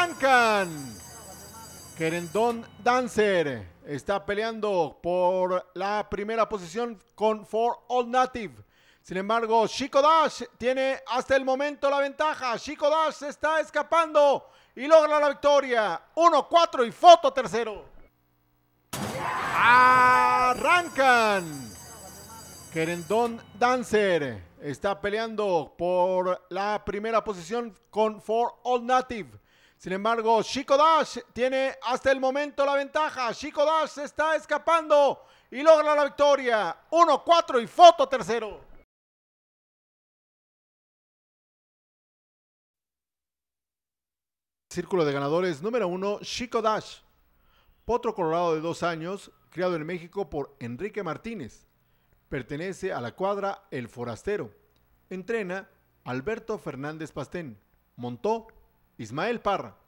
arrancan. Querendón Dancer está peleando por la primera posición con For All Native. Sin embargo, Chico Dash tiene hasta el momento la ventaja. Chico Dash está escapando y logra la victoria. 1-4 y foto tercero. Arrancan. Querendón Dancer está peleando por la primera posición con For All Native. Sin embargo, Chico Dash tiene hasta el momento la ventaja. Chico Dash se está escapando y logra la victoria. 1-4 y foto tercero. Círculo de ganadores número 1, Chico Dash. Potro Colorado de dos años, criado en México por Enrique Martínez. Pertenece a la cuadra El Forastero. Entrena Alberto Fernández Pastén. Montó Ismael Parra,